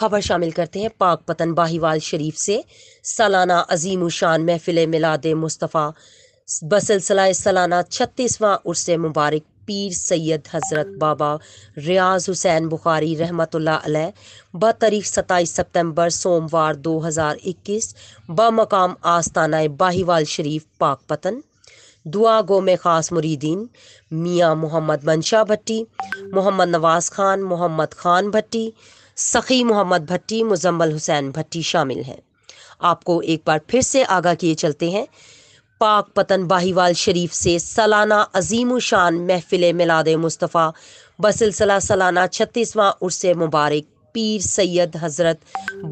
खबर शामिल करते हैं पाक पतन बाहिवाल शरीफ से सालाना अजीम शान महफिल मिलाद मुस्तफ़ा बसलसला सालाना छत्तीसवां उर्स मुबारक पीर सैयद हज़रत बाबा रियाज हुसैन बुखारी रहमत बतारीख सताईस सितंबर सोमवार 2021 मकाम आस्ताना बाहिवाल शरीफ पाक पतन दुआ गो में ख़ास मुरीदीन मियाँ मोहम्मद मंशा भट्टी मोहम्मद नवाज़ खान मोहम्मद खान भट्टी सखी मोहम्मद भट्टी मुजम्मल हुसैन भट्टी शामिल हैं आपको एक बार फिर से आगाह किए चलते हैं पाक पतन बाहीवाल शरीफ से सालाना अजीम शान महफिल मिलाद मुस्तफ़ा बसिलसिला सालाना छत्तीसवां उर्स मुबारक पीर सैयद हज़रत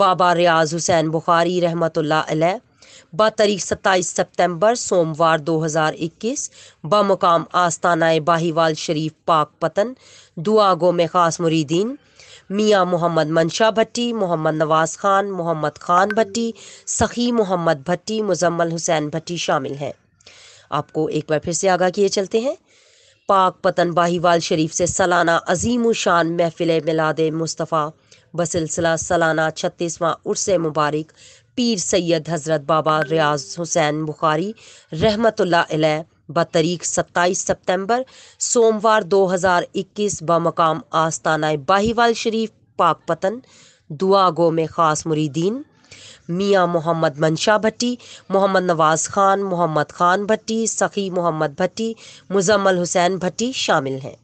बाबा रियाज हुसैन बुखारी रहमत बा तारीख सत्ताईस सितंबर सोमवार 2021 बमकाम आस्ताना बाहीवाल शरीफ पाक पतन दुआ गो में ख़ास मुरीदीन मियाँ मोहम्मद मनशा भट्टी मोहम्मद नवाज खान मोहम्मद खान भट्टी सखी मोहम्मद भट्टी मुजम्मल हुसैन भट्टी शामिल हैं आपको एक बार फिर से आगाह किए चलते हैं पाक पतन बाहीवाल शरीफ से सालाना अजीम शान महफिल मिलाद मुस्तफ़ा बसिलसिला सालाना छत्तीसवां उर्स मुबारक पीर सैयद हज़रत बाबा रियाज हुसैन बुखारी रहमत बतरीक 27 सितंबर सोमवार 2021 मकाम आस्ताना बाहिवाल शरीफ पतन दुआ गो में ख़ास मुरीदीन मियाँ मोहम्मद मंशा भट्टी मोहम्मद नवाज़ खान मोहम्मद खान भट्टी सखी मोहम्मद भट्टी मुजम्मल हुसैन भट्टी शामिल हैं